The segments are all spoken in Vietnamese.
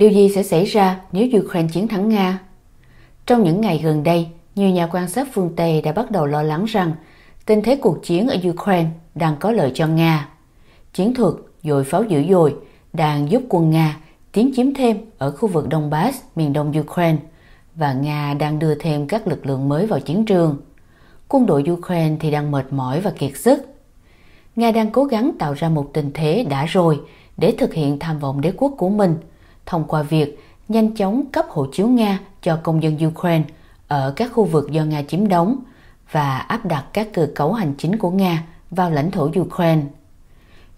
Điều gì sẽ xảy ra nếu Ukraine chiến thắng Nga? Trong những ngày gần đây, nhiều nhà quan sát phương Tây đã bắt đầu lo lắng rằng tình thế cuộc chiến ở Ukraine đang có lợi cho Nga. Chiến thuật dội pháo dữ dội đang giúp quân Nga tiến chiếm thêm ở khu vực Donbass, miền đông Ukraine và Nga đang đưa thêm các lực lượng mới vào chiến trường. Quân đội Ukraine thì đang mệt mỏi và kiệt sức. Nga đang cố gắng tạo ra một tình thế đã rồi để thực hiện tham vọng đế quốc của mình – thông qua việc nhanh chóng cấp hộ chiếu Nga cho công dân Ukraine ở các khu vực do Nga chiếm đóng và áp đặt các cơ cấu hành chính của Nga vào lãnh thổ Ukraine.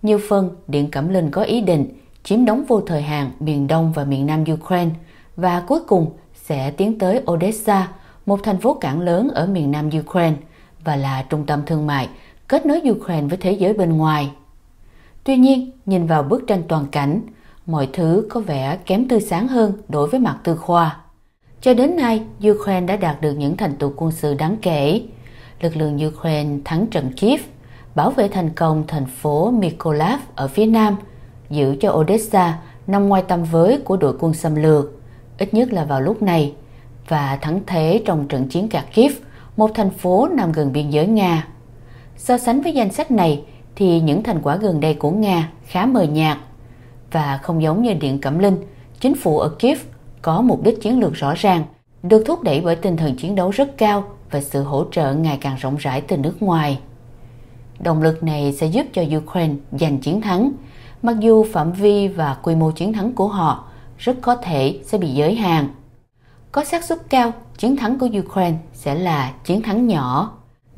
Nhiều phần, Điện Cẩm Linh có ý định chiếm đóng vô thời hạn miền Đông và miền Nam Ukraine và cuối cùng sẽ tiến tới Odessa, một thành phố cảng lớn ở miền Nam Ukraine và là trung tâm thương mại kết nối Ukraine với thế giới bên ngoài. Tuy nhiên, nhìn vào bức tranh toàn cảnh, mọi thứ có vẻ kém tươi sáng hơn đối với mặt tư khoa. Cho đến nay, Ukraine đã đạt được những thành tựu quân sự đáng kể. Lực lượng Ukraine thắng trận Kiev, bảo vệ thành công thành phố Mykolaiv ở phía nam, giữ cho Odessa nằm ngoài tầm với của đội quân xâm lược, ít nhất là vào lúc này, và thắng thế trong trận chiến cả Kiev, một thành phố nằm gần biên giới Nga. So sánh với danh sách này thì những thành quả gần đây của Nga khá mờ nhạt và không giống như Điện Cẩm Linh, chính phủ ở Kiev có mục đích chiến lược rõ ràng, được thúc đẩy bởi tinh thần chiến đấu rất cao và sự hỗ trợ ngày càng rộng rãi từ nước ngoài. Động lực này sẽ giúp cho Ukraine giành chiến thắng, mặc dù phạm vi và quy mô chiến thắng của họ rất có thể sẽ bị giới hạn. Có xác suất cao, chiến thắng của Ukraine sẽ là chiến thắng nhỏ.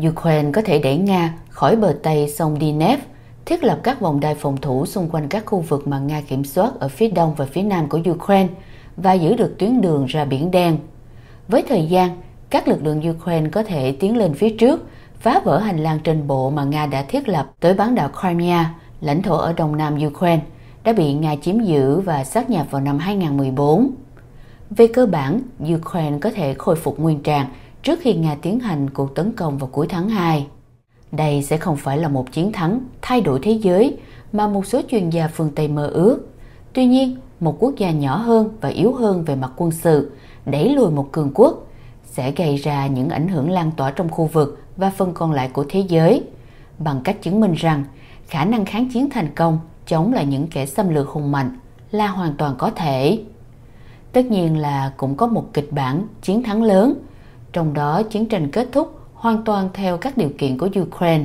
Ukraine có thể đẩy Nga khỏi bờ Tây sông Dnieper thiết lập các vòng đai phòng thủ xung quanh các khu vực mà Nga kiểm soát ở phía đông và phía nam của Ukraine và giữ được tuyến đường ra Biển Đen. Với thời gian, các lực lượng Ukraine có thể tiến lên phía trước, phá vỡ hành lang trên bộ mà Nga đã thiết lập tới bán đảo Crimea, lãnh thổ ở đông nam Ukraine, đã bị Nga chiếm giữ và sát nhập vào năm 2014. Về cơ bản, Ukraine có thể khôi phục nguyên trạng trước khi Nga tiến hành cuộc tấn công vào cuối tháng 2. Đây sẽ không phải là một chiến thắng thay đổi thế giới mà một số chuyên gia phương Tây mơ ước. Tuy nhiên, một quốc gia nhỏ hơn và yếu hơn về mặt quân sự đẩy lùi một cường quốc sẽ gây ra những ảnh hưởng lan tỏa trong khu vực và phần còn lại của thế giới bằng cách chứng minh rằng khả năng kháng chiến thành công chống lại những kẻ xâm lược hùng mạnh là hoàn toàn có thể. Tất nhiên là cũng có một kịch bản chiến thắng lớn, trong đó chiến tranh kết thúc hoàn toàn theo các điều kiện của Ukraine.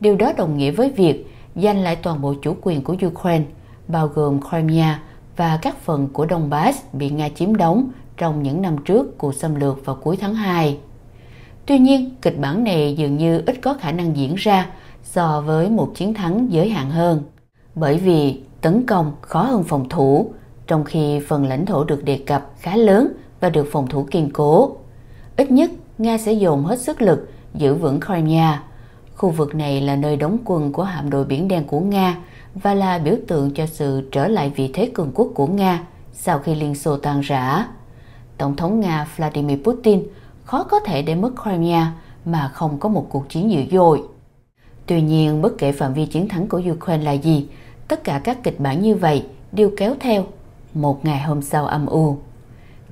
Điều đó đồng nghĩa với việc giành lại toàn bộ chủ quyền của Ukraine, bao gồm Crimea và các phần của Donbass bị Nga chiếm đóng trong những năm trước cuộc xâm lược vào cuối tháng 2. Tuy nhiên, kịch bản này dường như ít có khả năng diễn ra so với một chiến thắng giới hạn hơn, bởi vì tấn công khó hơn phòng thủ, trong khi phần lãnh thổ được đề cập khá lớn và được phòng thủ kiên cố. Ít nhất Nga sẽ dồn hết sức lực giữ vững Crimea. Khu vực này là nơi đóng quân của hạm đội biển đen của Nga và là biểu tượng cho sự trở lại vị thế cường quốc của Nga sau khi Liên Xô tan rã. Tổng thống Nga Vladimir Putin khó có thể để mất Crimea mà không có một cuộc chiến dữ dội. Tuy nhiên, bất kể phạm vi chiến thắng của Ukraine là gì, tất cả các kịch bản như vậy đều kéo theo một ngày hôm sau âm u.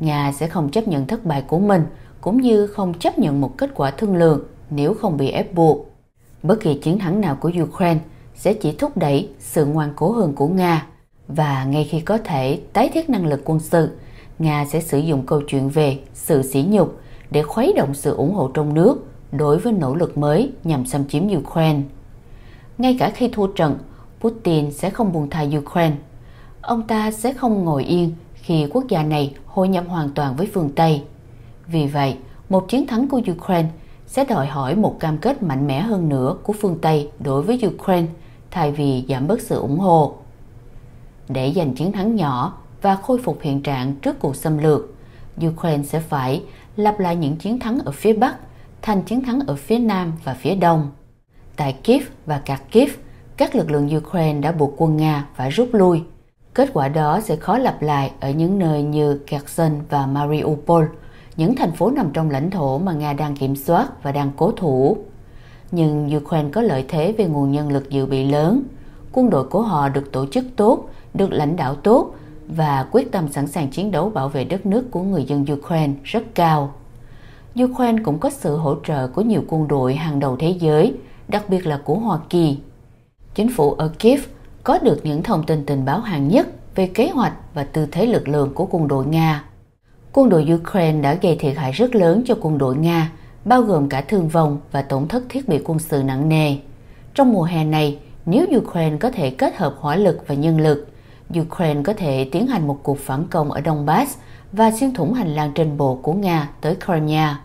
Nga sẽ không chấp nhận thất bại của mình cũng như không chấp nhận một kết quả thương lượng nếu không bị ép buộc. Bất kỳ chiến thắng nào của Ukraine sẽ chỉ thúc đẩy sự ngoan cố hơn của Nga và ngay khi có thể tái thiết năng lực quân sự, Nga sẽ sử dụng câu chuyện về sự sỉ nhục để khuấy động sự ủng hộ trong nước đối với nỗ lực mới nhằm xâm chiếm Ukraine. Ngay cả khi thua trận, Putin sẽ không buông tha Ukraine. Ông ta sẽ không ngồi yên khi quốc gia này hội nhập hoàn toàn với phương Tây. Vì vậy, một chiến thắng của Ukraine sẽ đòi hỏi một cam kết mạnh mẽ hơn nữa của phương Tây đối với Ukraine thay vì giảm bớt sự ủng hộ. Để giành chiến thắng nhỏ và khôi phục hiện trạng trước cuộc xâm lược, Ukraine sẽ phải lặp lại những chiến thắng ở phía Bắc thành chiến thắng ở phía Nam và phía Đông. Tại Kiev và Kharkiv, các lực lượng Ukraine đã buộc quân Nga phải rút lui. Kết quả đó sẽ khó lặp lại ở những nơi như Kherson và Mariupol – những thành phố nằm trong lãnh thổ mà Nga đang kiểm soát và đang cố thủ. Nhưng Ukraine có lợi thế về nguồn nhân lực dự bị lớn. Quân đội của họ được tổ chức tốt, được lãnh đạo tốt và quyết tâm sẵn sàng chiến đấu bảo vệ đất nước của người dân Ukraine rất cao. Ukraine cũng có sự hỗ trợ của nhiều quân đội hàng đầu thế giới, đặc biệt là của Hoa Kỳ. Chính phủ ở Kiev có được những thông tin tình báo hàng nhất về kế hoạch và tư thế lực lượng của quân đội Nga Quân đội Ukraine đã gây thiệt hại rất lớn cho quân đội Nga, bao gồm cả thương vong và tổn thất thiết bị quân sự nặng nề. Trong mùa hè này, nếu Ukraine có thể kết hợp hỏa lực và nhân lực, Ukraine có thể tiến hành một cuộc phản công ở Donbass và xuyên thủng hành lang trên bộ của Nga tới Crimea.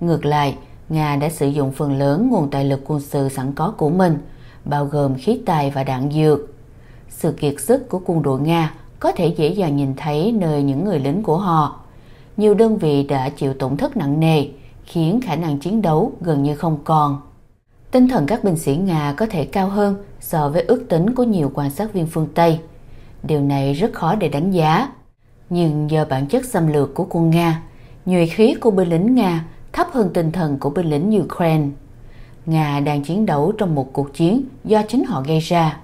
Ngược lại, Nga đã sử dụng phần lớn nguồn tài lực quân sự sẵn có của mình, bao gồm khí tài và đạn dược. Sự kiệt sức của quân đội Nga có thể dễ dàng nhìn thấy nơi những người lính của họ nhiều đơn vị đã chịu tổn thất nặng nề, khiến khả năng chiến đấu gần như không còn. Tinh thần các binh sĩ Nga có thể cao hơn so với ước tính của nhiều quan sát viên phương Tây. Điều này rất khó để đánh giá. Nhưng do bản chất xâm lược của quân Nga, nhuệ khí của binh lính Nga thấp hơn tinh thần của binh lính Ukraine. Nga đang chiến đấu trong một cuộc chiến do chính họ gây ra.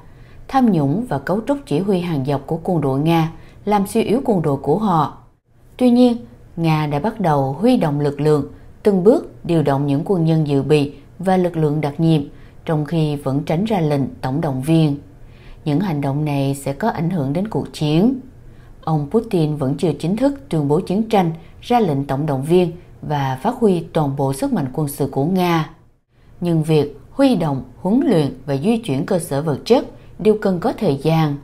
Tham nhũng và cấu trúc chỉ huy hàng dọc của quân đội Nga làm suy yếu quân đội của họ. Tuy nhiên, Nga đã bắt đầu huy động lực lượng, từng bước điều động những quân nhân dự bị và lực lượng đặc nhiệm, trong khi vẫn tránh ra lệnh tổng động viên. Những hành động này sẽ có ảnh hưởng đến cuộc chiến. Ông Putin vẫn chưa chính thức tuyên bố chiến tranh, ra lệnh tổng động viên và phát huy toàn bộ sức mạnh quân sự của Nga. Nhưng việc huy động, huấn luyện và di chuyển cơ sở vật chất đều cần có thời gian.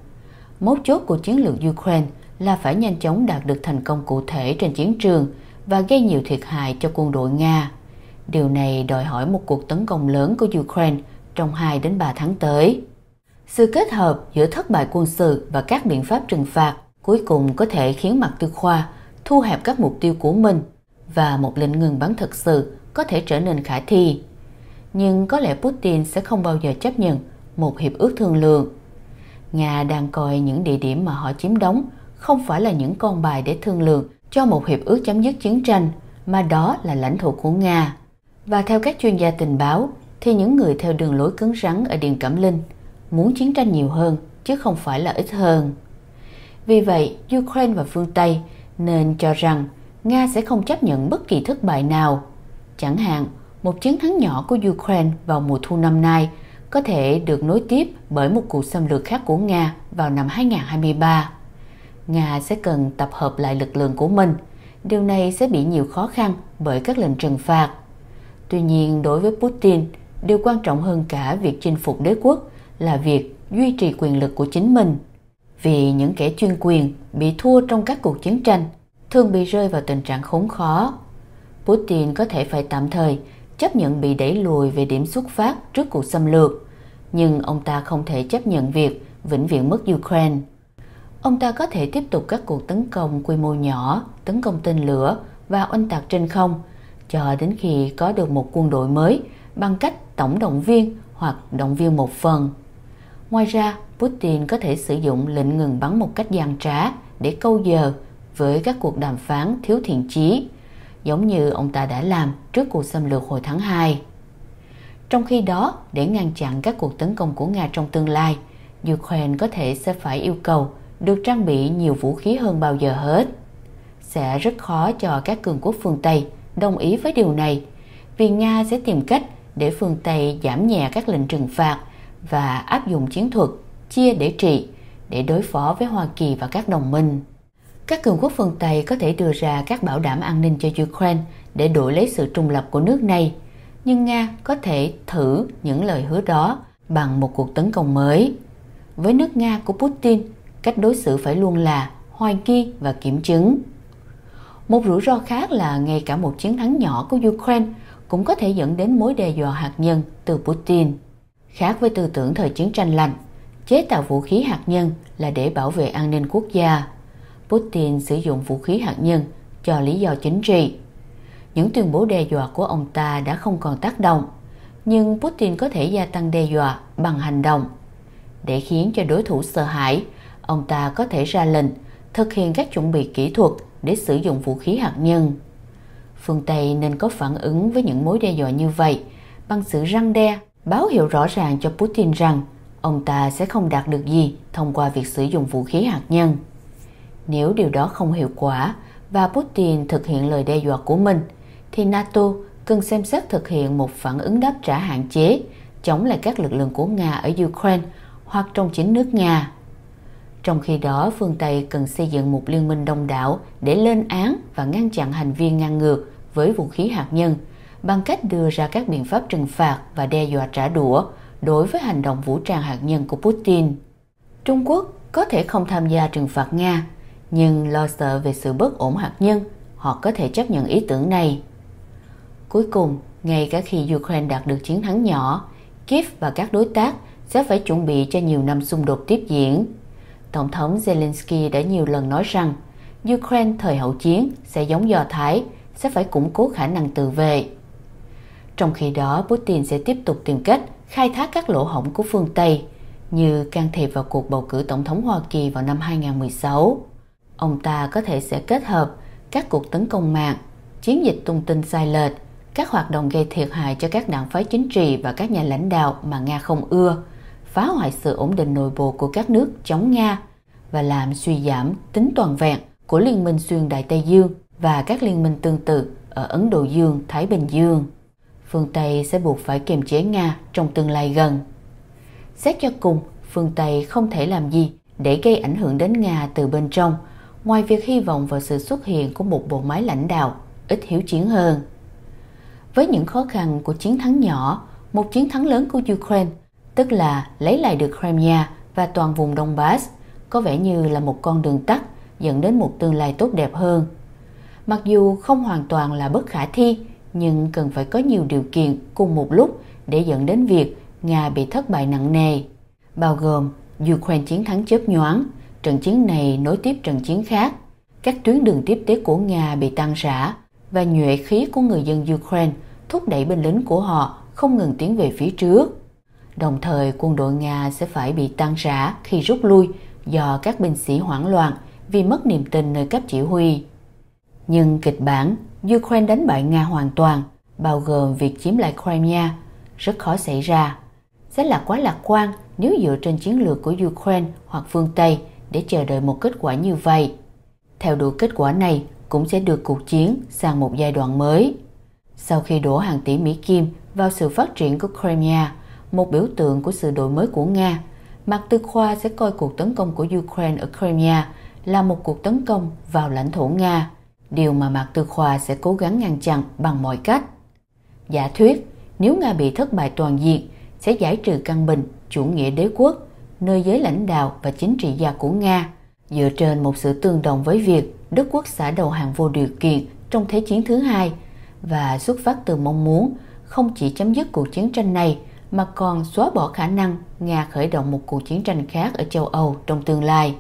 Mấu chốt của chiến lược Ukraine là phải nhanh chóng đạt được thành công cụ thể trên chiến trường và gây nhiều thiệt hại cho quân đội Nga. Điều này đòi hỏi một cuộc tấn công lớn của Ukraine trong 2 đến 3 tháng tới. Sự kết hợp giữa thất bại quân sự và các biện pháp trừng phạt cuối cùng có thể khiến mặt tư khoa thu hẹp các mục tiêu của mình và một lệnh ngừng bắn thực sự có thể trở nên khả thi. Nhưng có lẽ Putin sẽ không bao giờ chấp nhận một hiệp ước thương lượng. Nga đang coi những địa điểm mà họ chiếm đóng không phải là những con bài để thương lượng cho một hiệp ước chấm dứt chiến tranh, mà đó là lãnh thổ của Nga. Và theo các chuyên gia tình báo, thì những người theo đường lối cứng rắn ở Điện Cẩm Linh muốn chiến tranh nhiều hơn, chứ không phải là ít hơn. Vì vậy, Ukraine và phương Tây nên cho rằng Nga sẽ không chấp nhận bất kỳ thất bại nào. Chẳng hạn, một chiến thắng nhỏ của Ukraine vào mùa thu năm nay có thể được nối tiếp bởi một cuộc xâm lược khác của Nga vào năm 2023. Nga sẽ cần tập hợp lại lực lượng của mình. Điều này sẽ bị nhiều khó khăn bởi các lệnh trừng phạt. Tuy nhiên, đối với Putin, điều quan trọng hơn cả việc chinh phục đế quốc là việc duy trì quyền lực của chính mình. Vì những kẻ chuyên quyền bị thua trong các cuộc chiến tranh thường bị rơi vào tình trạng khốn khó. Putin có thể phải tạm thời chấp nhận bị đẩy lùi về điểm xuất phát trước cuộc xâm lược, nhưng ông ta không thể chấp nhận việc vĩnh viễn mất Ukraine ông ta có thể tiếp tục các cuộc tấn công quy mô nhỏ, tấn công tên lửa và oanh tạc trên không, cho đến khi có được một quân đội mới bằng cách tổng động viên hoặc động viên một phần. Ngoài ra, Putin có thể sử dụng lệnh ngừng bắn một cách gian trá để câu giờ với các cuộc đàm phán thiếu thiện chí, giống như ông ta đã làm trước cuộc xâm lược hồi tháng 2. Trong khi đó, để ngăn chặn các cuộc tấn công của Nga trong tương lai, Ukraine có thể sẽ phải yêu cầu được trang bị nhiều vũ khí hơn bao giờ hết. Sẽ rất khó cho các cường quốc phương Tây đồng ý với điều này vì Nga sẽ tìm cách để phương Tây giảm nhẹ các lệnh trừng phạt và áp dụng chiến thuật chia để trị để đối phó với Hoa Kỳ và các đồng minh. Các cường quốc phương Tây có thể đưa ra các bảo đảm an ninh cho Ukraine để đổi lấy sự trung lập của nước này, nhưng Nga có thể thử những lời hứa đó bằng một cuộc tấn công mới. Với nước Nga của Putin cách đối xử phải luôn là hoài nghi và kiểm chứng. Một rủi ro khác là ngay cả một chiến thắng nhỏ của Ukraine cũng có thể dẫn đến mối đe dọa hạt nhân từ Putin. Khác với tư tưởng thời chiến tranh lạnh, chế tạo vũ khí hạt nhân là để bảo vệ an ninh quốc gia. Putin sử dụng vũ khí hạt nhân cho lý do chính trị. Những tuyên bố đe dọa của ông ta đã không còn tác động, nhưng Putin có thể gia tăng đe dọa bằng hành động để khiến cho đối thủ sợ hãi ông ta có thể ra lệnh thực hiện các chuẩn bị kỹ thuật để sử dụng vũ khí hạt nhân. Phương Tây nên có phản ứng với những mối đe dọa như vậy bằng sự răng đe, báo hiệu rõ ràng cho Putin rằng ông ta sẽ không đạt được gì thông qua việc sử dụng vũ khí hạt nhân. Nếu điều đó không hiệu quả và Putin thực hiện lời đe dọa của mình, thì NATO cần xem xét thực hiện một phản ứng đáp trả hạn chế chống lại các lực lượng của Nga ở Ukraine hoặc trong chính nước Nga. Trong khi đó, phương Tây cần xây dựng một liên minh đông đảo để lên án và ngăn chặn hành vi ngang ngược với vũ khí hạt nhân bằng cách đưa ra các biện pháp trừng phạt và đe dọa trả đũa đối với hành động vũ trang hạt nhân của Putin. Trung Quốc có thể không tham gia trừng phạt Nga, nhưng lo sợ về sự bất ổn hạt nhân, họ có thể chấp nhận ý tưởng này. Cuối cùng, ngay cả khi Ukraine đạt được chiến thắng nhỏ, Kiev và các đối tác sẽ phải chuẩn bị cho nhiều năm xung đột tiếp diễn Tổng thống Zelensky đã nhiều lần nói rằng Ukraine thời hậu chiến sẽ giống Do Thái, sẽ phải củng cố khả năng tự vệ. Trong khi đó, Putin sẽ tiếp tục tìm cách khai thác các lỗ hổng của phương Tây như can thiệp vào cuộc bầu cử tổng thống Hoa Kỳ vào năm 2016. Ông ta có thể sẽ kết hợp các cuộc tấn công mạng, chiến dịch tung tin sai lệch, các hoạt động gây thiệt hại cho các đảng phái chính trị và các nhà lãnh đạo mà Nga không ưa – phá hoại sự ổn định nội bộ của các nước chống Nga và làm suy giảm tính toàn vẹn của Liên minh xuyên Đại Tây Dương và các liên minh tương tự ở Ấn Độ Dương, Thái Bình Dương. Phương Tây sẽ buộc phải kiềm chế Nga trong tương lai gần. Xét cho cùng, phương Tây không thể làm gì để gây ảnh hưởng đến Nga từ bên trong, ngoài việc hy vọng vào sự xuất hiện của một bộ máy lãnh đạo ít hiếu chiến hơn. Với những khó khăn của chiến thắng nhỏ, một chiến thắng lớn của Ukraine tức là lấy lại được Crimea và toàn vùng Donbass, có vẻ như là một con đường tắt dẫn đến một tương lai tốt đẹp hơn. Mặc dù không hoàn toàn là bất khả thi, nhưng cần phải có nhiều điều kiện cùng một lúc để dẫn đến việc Nga bị thất bại nặng nề, bao gồm Ukraine chiến thắng chớp nhoáng, trận chiến này nối tiếp trận chiến khác, các tuyến đường tiếp tế của Nga bị tan rã và nhuệ khí của người dân Ukraine thúc đẩy binh lính của họ không ngừng tiến về phía trước. Đồng thời quân đội Nga sẽ phải bị tan rã khi rút lui do các binh sĩ hoảng loạn vì mất niềm tin nơi cấp chỉ huy. Nhưng kịch bản Ukraine đánh bại Nga hoàn toàn, bao gồm việc chiếm lại Crimea, rất khó xảy ra. Sẽ là quá lạc quan nếu dựa trên chiến lược của Ukraine hoặc phương Tây để chờ đợi một kết quả như vậy. Theo đuổi kết quả này cũng sẽ đưa cuộc chiến sang một giai đoạn mới. Sau khi đổ hàng tỷ Mỹ Kim vào sự phát triển của Crimea, một biểu tượng của sự đổi mới của Nga. mặt Tư Khoa sẽ coi cuộc tấn công của Ukraine ở Crimea là một cuộc tấn công vào lãnh thổ Nga, điều mà mặt Tư Khoa sẽ cố gắng ngăn chặn bằng mọi cách. Giả thuyết, nếu Nga bị thất bại toàn diện, sẽ giải trừ căn bình chủ nghĩa đế quốc, nơi giới lãnh đạo và chính trị gia của Nga, dựa trên một sự tương đồng với việc Đức quốc xã đầu hàng vô điều kiện trong Thế chiến thứ hai và xuất phát từ mong muốn không chỉ chấm dứt cuộc chiến tranh này mà còn xóa bỏ khả năng Nga khởi động một cuộc chiến tranh khác ở châu Âu trong tương lai.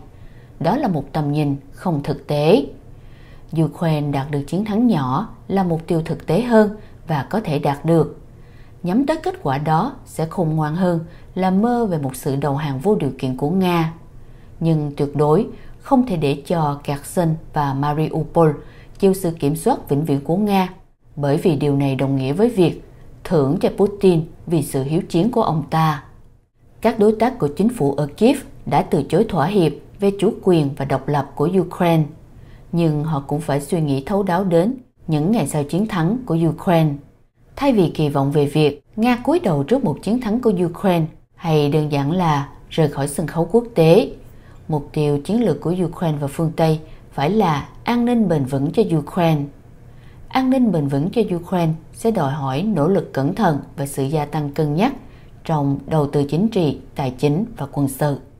Đó là một tầm nhìn không thực tế. Ukraine đạt được chiến thắng nhỏ là mục tiêu thực tế hơn và có thể đạt được. Nhắm tới kết quả đó sẽ khôn ngoan hơn là mơ về một sự đầu hàng vô điều kiện của Nga. Nhưng tuyệt đối không thể để cho Kherson và Mariupol chịu sự kiểm soát vĩnh viễn của Nga, bởi vì điều này đồng nghĩa với việc thưởng cho Putin vì sự hiếu chiến của ông ta. Các đối tác của chính phủ ở Kiev đã từ chối thỏa hiệp về chủ quyền và độc lập của Ukraine, nhưng họ cũng phải suy nghĩ thấu đáo đến những ngày sau chiến thắng của Ukraine. Thay vì kỳ vọng về việc Nga cúi đầu trước một chiến thắng của Ukraine hay đơn giản là rời khỏi sân khấu quốc tế, mục tiêu chiến lược của Ukraine và phương Tây phải là an ninh bền vững cho Ukraine an ninh bền vững cho Ukraine sẽ đòi hỏi nỗ lực cẩn thận và sự gia tăng cân nhắc trong đầu tư chính trị, tài chính và quân sự.